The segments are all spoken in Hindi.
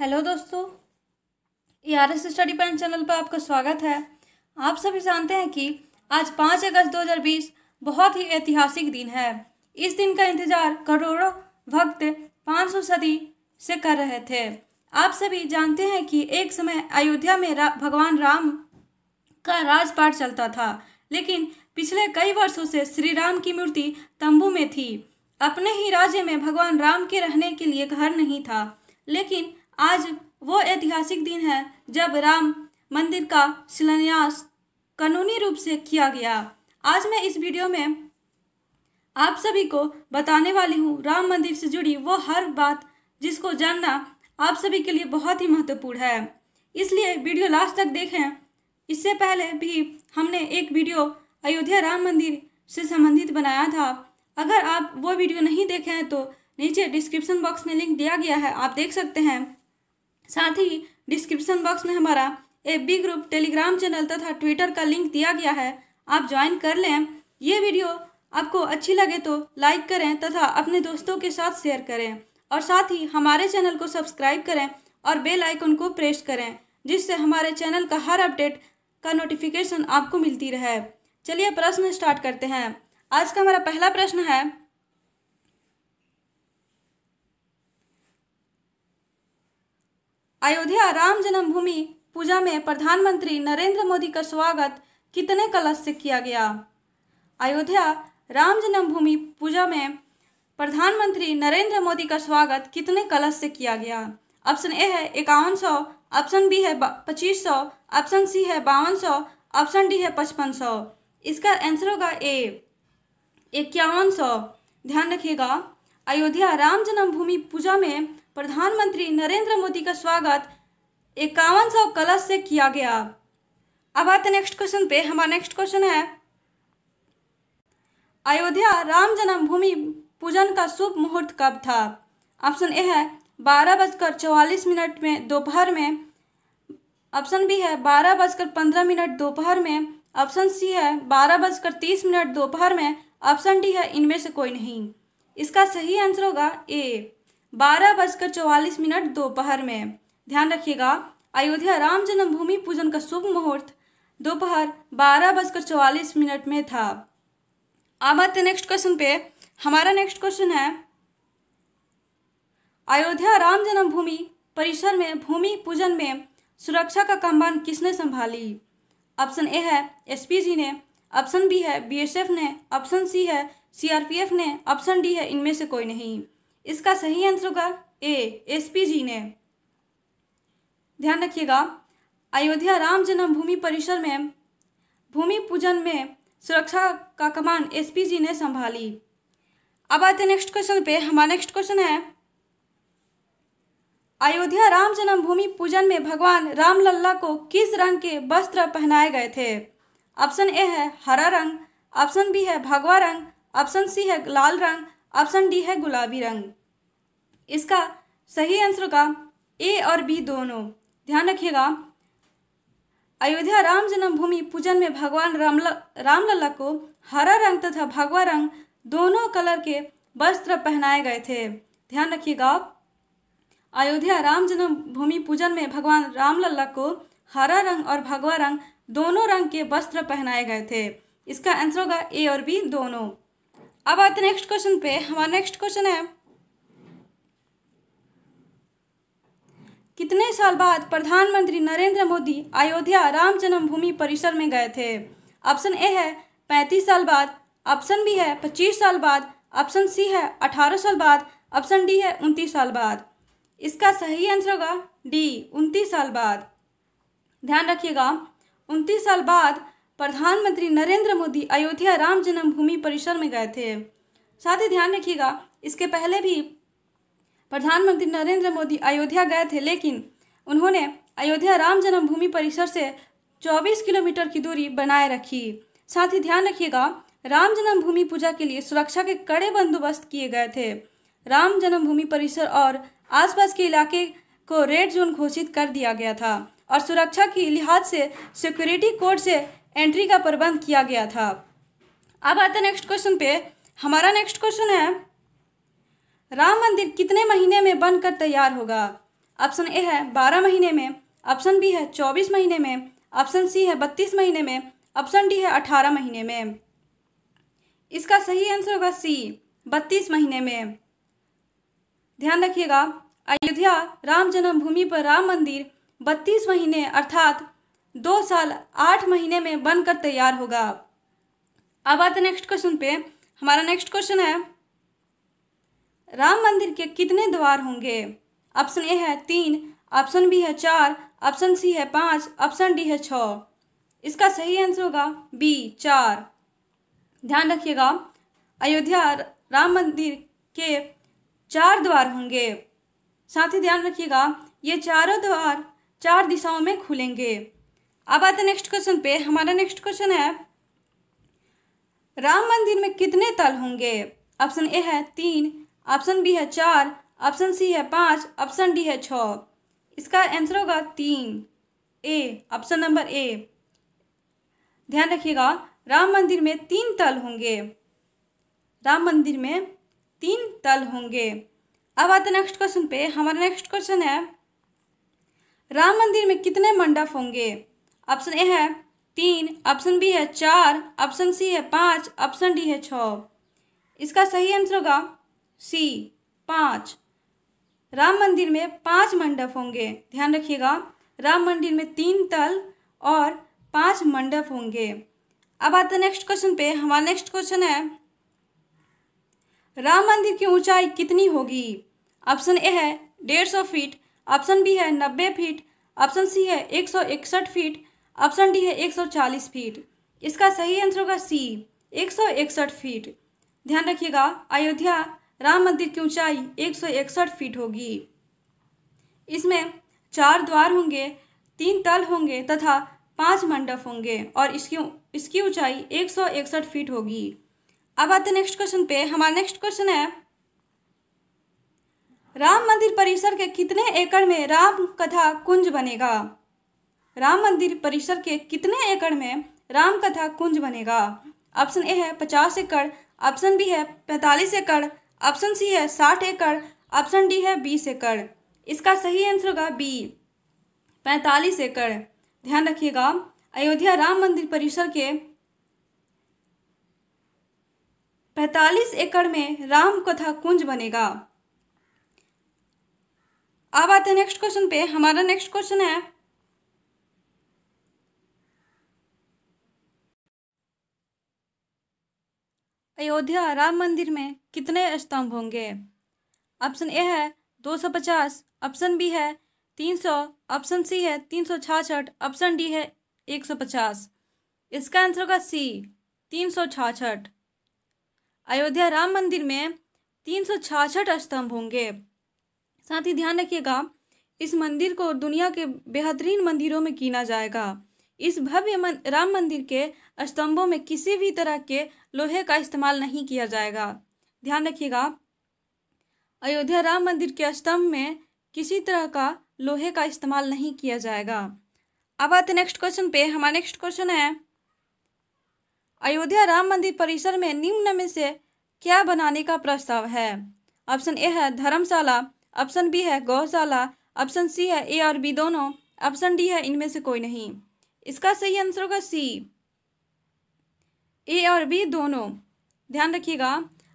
हेलो दोस्तों A R S study point channel पर आपका स्वागत है आप सभी जानते हैं कि आज पाँच अगस्त 2020 बहुत ही ऐतिहासिक दिन है इस दिन का इंतजार करोड़ों भक्त 500 सदी से कर रहे थे आप सभी जानते हैं कि एक समय अयोध्या में रा, भगवान राम का राजपाट चलता था लेकिन पिछले कई वर्षों से श्री राम की मूर्ति तंबू में थी अपने ही राज्य में भगवान राम के रहने के लिए घर नहीं था लेकिन आज वो ऐतिहासिक दिन है जब राम मंदिर का शिलान्यास कानूनी रूप से किया गया आज मैं इस वीडियो में आप सभी को बताने वाली हूँ राम मंदिर से जुड़ी वो हर बात जिसको जानना आप सभी के लिए बहुत ही महत्वपूर्ण है इसलिए वीडियो लास्ट तक देखें इससे पहले भी हमने एक वीडियो अयोध्या राम मंदिर से संबंधित बनाया था अगर आप वो वीडियो नहीं देखे हैं तो नीचे डिस्क्रिप्शन बॉक्स में लिंक दिया गया है आप देख सकते हैं साथ ही डिस्क्रिप्शन बॉक्स में हमारा एफ ग्रुप टेलीग्राम चैनल तथा ट्विटर का लिंक दिया गया है आप ज्वाइन कर लें ये वीडियो आपको अच्छी लगे तो लाइक करें तथा अपने दोस्तों के साथ शेयर करें और साथ ही हमारे चैनल को सब्सक्राइब करें और बेल आइकन को प्रेस करें जिससे हमारे चैनल का हर अपडेट का नोटिफिकेशन आपको मिलती रहे चलिए प्रश्न स्टार्ट करते हैं आज का हमारा पहला प्रश्न है अयोध्या राम जन्मभूमि पूजा में प्रधानमंत्री नरेंद्र मोदी का स्वागत कितने कलश से किया गया अयोध्या राम जन्मभूमि पूजा में प्रधानमंत्री नरेंद्र मोदी का स्वागत कितने कलश से किया गया ऑप्शन ए है इक्यावन सौ ऑप्शन बी है पच्चीस सौ ऑप्शन सी है बावन सौ ऑप्शन डी है पचपन सौ इसका आंसर होगा ए इक्यावन सौ ध्यान रखिएगा अयोध्या राम जन्मभूमि पूजा में प्रधानमंत्री नरेंद्र मोदी का स्वागत इक्यावन सौ कलश से किया गया अब आते नेक्स्ट क्वेश्चन पे हमारा नेक्स्ट क्वेश्चन है अयोध्या राम जन्मभूमि पूजन का शुभ मुहूर्त कब था ऑप्शन ए है बारह बजकर चौवालीस मिनट में दोपहर में ऑप्शन बी है बारह बजकर पंद्रह मिनट दोपहर में ऑप्शन सी है बारह बजकर तीस मिनट दोपहर में ऑप्शन डी है इनमें से कोई नहीं इसका सही आंसर होगा ए बारह बजकर चौवालीस मिनट दोपहर में ध्यान रखिएगा अयोध्या राम जन्मभूमि पूजन का शुभ मुहूर्त दोपहर बारह बजकर चौवालीस मिनट में था अब आते नेक्स्ट क्वेश्चन पे हमारा नेक्स्ट क्वेश्चन है अयोध्या राम जन्मभूमि परिसर में भूमि पूजन में सुरक्षा का कमान किसने संभाली ऑप्शन ए है एसपीजी ने ऑप्शन बी है बीएसएफ ने ऑप्शन सी है सीआरपीएफ ने ऑप्शन डी है इनमें से कोई नहीं इसका सही आंसर होगा ए पी जी ने ध्यान रखिएगा अयोध्या राम जन्मभूमि परिसर में भूमि पूजन में सुरक्षा का कमान एसपी जी ने संभाली अब आते नेक्स्ट क्वेश्चन पे हमारा नेक्स्ट क्वेश्चन है अयोध्या राम जन्मभूमि पूजन में भगवान राम लल्ला को किस रंग के वस्त्र पहनाए गए थे ऑप्शन ए है हरा रंग ऑप्शन बी है भगवा रंग ऑप्शन सी है लाल रंग ऑप्शन डी है गुलाबी रंग इसका सही आंसर का ए और बी दोनों ध्यान रखिएगा अयोध्या राम जन्मभूमि पूजन में भगवान राम रामलला को हरा रंग तथा भगवा रंग दोनों कलर के वस्त्र पहनाए गए थे ध्यान रखिएगा अयोध्या राम जन्मभूमि पूजन में भगवान रामलला को हरा रंग और भगवा रंग दोनों रंग के वस्त्र पहनाए गए थे इसका आंसर होगा ए और बी दोनों अब आते हैं नेक्स्ट क्वेश्चन पे हमारा नेक्स्ट क्वेश्चन है कितने साल बाद प्रधानमंत्री नरेंद्र मोदी अयोध्या राम जन्मभूमि परिसर में गए थे ऑप्शन ए है पैंतीस साल बाद ऑप्शन बी है पच्चीस साल बाद ऑप्शन सी है अठारह साल बाद ऑप्शन डी है उनतीस साल बाद इसका सही आंसर होगा डी उनतीस साल बाद ध्यान रखिएगा उनतीस साल बाद प्रधानमंत्री नरेंद्र मोदी अयोध्या राम जन्मभूमि परिसर में गए थे साथ ही ध्यान रखिएगा इसके पहले भी प्रधानमंत्री नरेंद्र मोदी अयोध्या गए थे लेकिन उन्होंने अयोध्या राम जन्मभूमि परिसर से 24 किलोमीटर की दूरी बनाए रखी साथ ही ध्यान रखिएगा राम जन्मभूमि पूजा के लिए सुरक्षा के कड़े बंदोबस्त किए गए थे राम जन्मभूमि परिसर और आसपास के इलाके को रेड जोन घोषित कर दिया गया था और सुरक्षा के लिहाज से सिक्योरिटी कोड से एंट्री का प्रबंध किया गया था अब आते नेक्स्ट क्वेश्चन पे हमारा नेक्स्ट क्वेश्चन है राम मंदिर कितने महीने में बनकर तैयार होगा ऑप्शन ए है बारह महीने में ऑप्शन बी है चौबीस महीने में ऑप्शन सी है बत्तीस महीने में ऑप्शन डी है अठारह महीने में इसका सही आंसर होगा सी बत्तीस महीने में ध्यान रखिएगा अयोध्या राम जन्मभूमि पर राम मंदिर बत्तीस महीने अर्थात दो साल आठ महीने में बनकर तैयार होगा अब आते नेक्स्ट क्वेश्चन पे हमारा नेक्स्ट क्वेश्चन है राम मंदिर के कितने द्वार होंगे ऑप्शन ए है तीन ऑप्शन बी है चार ऑप्शन सी है पाँच ऑप्शन डी है छ इसका सही आंसर होगा बी चार ध्यान रखिएगा अयोध्या राम मंदिर के चार द्वार होंगे साथ ही ध्यान रखिएगा ये चारों द्वार चार दिशाओं में खुलेंगे अब आते नेक्स्ट क्वेश्चन पे हमारा नेक्स्ट क्वेश्चन है राम मंदिर में कितने तल होंगे ऑप्शन ए है तीन ऑप्शन बी है चार ऑप्शन सी है पाँच ऑप्शन डी है छ इसका आंसर होगा तीन ए ऑप्शन नंबर ए ध्यान रखिएगा राम मंदिर में तीन तल होंगे राम मंदिर में तीन तल होंगे अब आते नेक्स्ट क्वेश्चन पे हमारा नेक्स्ट क्वेश्चन है राम मंदिर में कितने मंडप होंगे ऑप्शन ए है तीन ऑप्शन बी है चार ऑप्शन सी है पाँच ऑप्शन डी है छ इसका सही आंसर होगा सी पाँच राम मंदिर में पांच मंडप होंगे ध्यान रखिएगा राम मंदिर में तीन तल और पांच मंडप होंगे अब आते नेक्स्ट क्वेश्चन पे हमारा नेक्स्ट क्वेश्चन है राम मंदिर की ऊंचाई कितनी होगी ऑप्शन ए है डेढ़ सौ फीट ऑप्शन बी है नब्बे फीट ऑप्शन सी है एक सौ इकसठ फीट ऑप्शन डी है 140 फीट इसका सही आंसर होगा सी एक फीट ध्यान रखिएगा अयोध्या राम मंदिर की ऊंचाई एक फीट होगी इसमें चार द्वार होंगे तीन तल होंगे तथा पांच मंडप होंगे और इसकी इसकी ऊंचाई एक फीट होगी अब आते नेक्स्ट क्वेश्चन पे हमारा नेक्स्ट क्वेश्चन है राम मंदिर परिसर के कितने एकड़ में राम कथा कुंज बनेगा राम मंदिर परिसर के कितने एकड़ में राम कथा कुंज बनेगा ऑप्शन ए है पचास एकड़ ऑप्शन बी है पैंतालीस एकड़ ऑप्शन सी है साठ एकड़ ऑप्शन डी है बीस एकड़ इसका सही आंसर होगा बी पैंतालीस एकड़ ध्यान रखिएगा अयोध्या राम मंदिर परिसर के पैंतालीस एकड़ में राम कथा कुंज बनेगा अब आते हैं नेक्स्ट क्वेश्चन पे हमारा नेक्स्ट क्वेश्चन है अयोध्या राम मंदिर में कितने स्तंभ होंगे ऑप्शन ए है दो सौ पचास ऑप्शन बी है तीन सौ ऑप्शन सी है तीन सौ छाछठ ऑप्शन डी है एक सौ पचास इसका आंसर होगा सी तीन सौ छाछठ अयोध्या राम मंदिर में तीन सौ छाछठ स्तंभ होंगे साथ ही ध्यान रखिएगा इस मंदिर को दुनिया के बेहतरीन मंदिरों में गिना जाएगा इस भव्य राम मंदिर के स्तंभों में किसी भी तरह के लोहे का इस्तेमाल नहीं किया जाएगा ध्यान रखिएगा अयोध्या राम मंदिर के स्तंभ में किसी तरह का लोहे का इस्तेमाल नहीं किया जाएगा अब आते नेक्स्ट क्वेश्चन पे हमारा नेक्स्ट क्वेश्चन है अयोध्या राम मंदिर परिसर में निम्न में से क्या बनाने का प्रस्ताव है ऑप्शन ए है धर्मशाला ऑप्शन बी है गौशाला ऑप्शन सी है ए और बी दोनों ऑप्शन डी है इनमें से कोई नहीं इसका सही आंसर होगा सी ए और बी दोनों ध्यान रखिएगा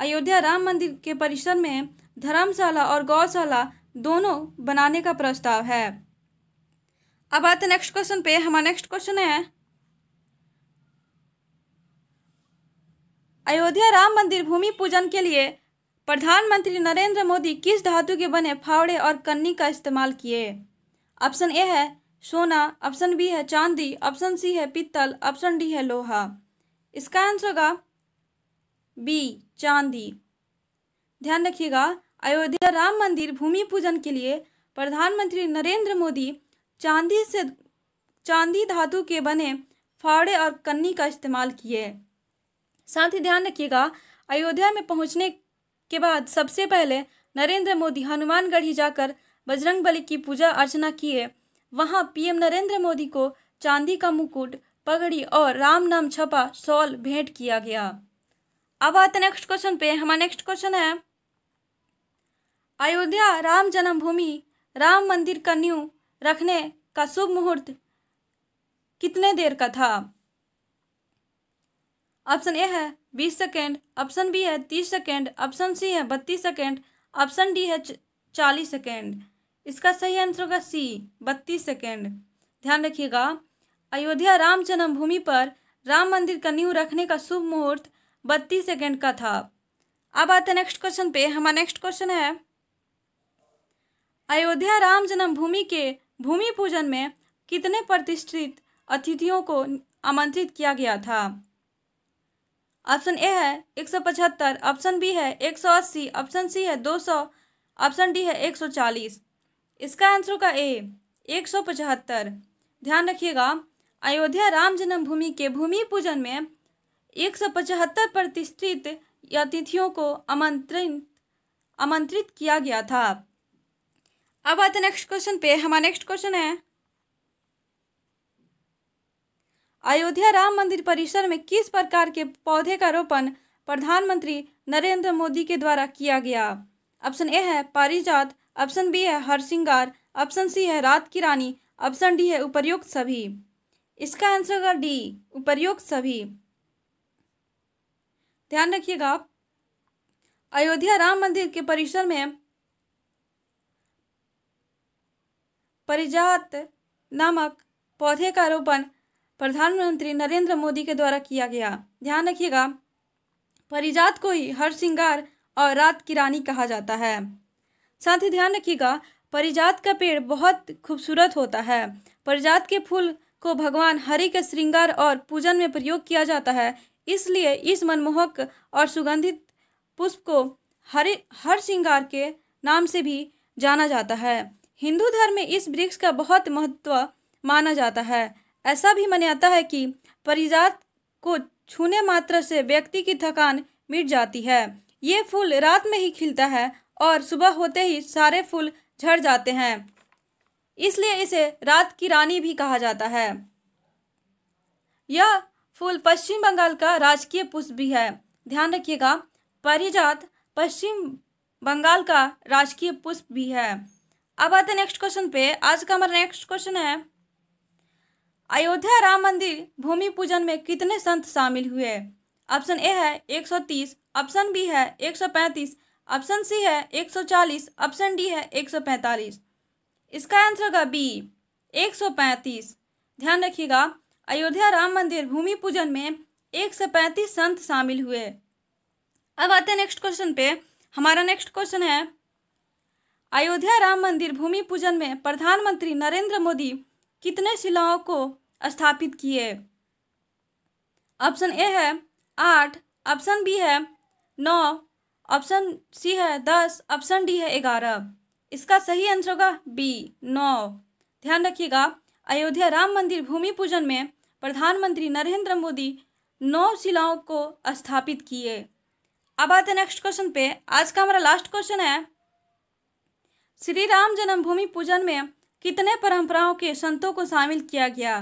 अयोध्या राम मंदिर के परिसर में धर्मशाला और गौशाला दोनों बनाने का प्रस्ताव है अब आते नेक्स्ट क्वेश्चन पे हमारा नेक्स्ट क्वेश्चन है अयोध्या राम मंदिर भूमि पूजन के लिए प्रधानमंत्री नरेंद्र मोदी किस धातु के बने फावड़े और कन्नी का इस्तेमाल किए ऑप्शन ए है सोना ऑप्शन बी है चांदी ऑप्शन सी है पीतल ऑप्शन डी है लोहा इसका आंसर होगा बी चांदी ध्यान रखिएगा अयोध्या राम मंदिर भूमि पूजन के लिए प्रधानमंत्री नरेंद्र मोदी चांदी से चांदी धातु के बने फावड़े और कन्नी का इस्तेमाल किए साथ ही ध्यान रखिएगा अयोध्या में पहुंचने के बाद सबसे पहले नरेंद्र मोदी हनुमानगढ़ी जाकर बजरंग बली की पूजा अर्चना किए वहां पीएम नरेंद्र मोदी को चांदी का मुकुट पगड़ी और राम नाम छपा सॉल भेंट किया गया अब आते नेक्स्ट क्वेश्चन पे हमारा नेक्स्ट क्वेश्चन है अयोध्या राम जन्मभूमि राम मंदिर का न्यू रखने का शुभ मुहूर्त कितने देर का था ऑप्शन ए है बीस सेकेंड ऑप्शन बी है तीस सेकेंड ऑप्शन सी है बत्तीस सेकेंड ऑप्शन डी है चालीस सेकेंड इसका सही आंसर होगा सी बत्तीस सेकेंड ध्यान रखिएगा अयोध्या राम जन्मभूमि पर राम मंदिर का नींव रखने का शुभ मुहूर्त बत्तीस सेकेंड का था अब आते नेक्स्ट क्वेश्चन पे हमारा नेक्स्ट क्वेश्चन है अयोध्या राम जन्मभूमि के भूमि पूजन में कितने प्रतिष्ठित अतिथियों को आमंत्रित किया गया था ऑप्शन ए है एक सौ पचहत्तर ऑप्शन बी है एक सौ अस्सी ऑप्शन सी है दो सौ ऑप्शन डी है एक सौ चालीस इसका आंसर होगा ए एक सौ पचहत्तर ध्यान रखिएगा अयोध्या राम जन्मभूमि के भूमि पूजन में एक सौ पचहत्तर प्रतिष्ठित अतिथियों को आमंत्रित आमंत्रित किया गया था अब आते नेक्स्ट क्वेश्चन पे हमारा नेक्स्ट क्वेश्चन है अयोध्या राम मंदिर परिसर में किस प्रकार के पौधे का रोपण प्रधानमंत्री नरेंद्र मोदी के द्वारा किया गया ऑप्शन ए है पारिजात ऑप्शन बी है हर श्रृंगार ऑप्शन सी है रात की रानी ऑप्शन डी है उपर्युक्त सभी इसका आंसर होगा डी उपर्युक्त सभी ध्यान रखिएगा आप अयोध्या राम मंदिर के परिसर में परिजात नामक पौधे का रोपण प्रधानमंत्री नरेंद्र मोदी के द्वारा किया गया ध्यान रखिएगा परिजात को ही हर श्रृंगार और रात की रानी कहा जाता है साथ ही ध्यान रखिएगा परिजात का पेड़ बहुत खूबसूरत होता है परिजात के फूल को भगवान हरि के श्रृंगार और पूजन में प्रयोग किया जाता है इसलिए इस मनमोहक और सुगंधित पुष्प को हरि हर श्रृंगार के नाम से भी जाना जाता है हिंदू धर्म में इस वृक्ष का बहुत महत्व माना जाता है ऐसा भी मान्यता है कि परिजात को छूने मात्र से व्यक्ति की थकान मिट जाती है ये फूल रात में ही खिलता है और सुबह होते ही सारे फूल झड़ जाते हैं इसलिए इसे रात की रानी भी कहा जाता है यह फूल पश्चिम बंगाल का राजकीय पुष्प भी है ध्यान रखिएगा परिजात पश्चिम बंगाल का राजकीय पुष्प भी है अब आते हैं नेक्स्ट क्वेश्चन पे आज का हमारा नेक्स्ट क्वेश्चन है अयोध्या राम मंदिर भूमि पूजन में कितने संत शामिल हुए ऑप्शन ए है 130 ऑप्शन बी है 135 ऑप्शन सी है 140 ऑप्शन डी है 145 इसका आंसर होगा बी 135 ध्यान रखिएगा अयोध्या राम मंदिर भूमि पूजन में 135 संत शामिल हुए अब आते हैं नेक्स्ट क्वेश्चन पे हमारा नेक्स्ट क्वेश्चन है अयोध्या राम मंदिर भूमि पूजन में प्रधानमंत्री नरेंद्र मोदी कितने शिलाओं को स्थापित किए ऑप्शन ए है आठ ऑप्शन बी है नौ ऑप्शन सी है दस ऑप्शन डी है ग्यारह इसका सही आंसर होगा बी नौ ध्यान रखिएगा अयोध्या राम मंदिर भूमि पूजन में प्रधानमंत्री नरेंद्र मोदी नौ शिलाओं को स्थापित किए अब आते नेक्स्ट क्वेश्चन पे आज का हमारा लास्ट क्वेश्चन है श्री राम जन्मभूमि पूजन में कितने परंपराओं के संतों को शामिल किया गया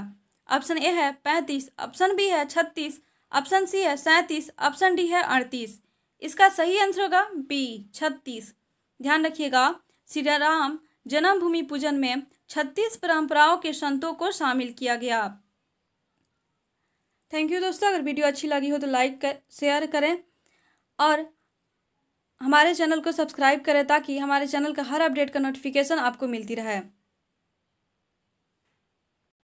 ऑप्शन ए है पैंतीस ऑप्शन बी है छत्तीस ऑप्शन सी है सैंतीस ऑप्शन डी है अड़तीस इसका सही आंसर होगा बी छत्तीस ध्यान रखिएगा श्री राम जन्मभूमि पूजन में छत्तीस परंपराओं के संतों को शामिल किया गया थैंक यू दोस्तों अगर वीडियो अच्छी लगी हो तो लाइक कर शेयर करें और हमारे चैनल को सब्सक्राइब करें ताकि हमारे चैनल का हर अपडेट का नोटिफिकेशन आपको मिलती रहे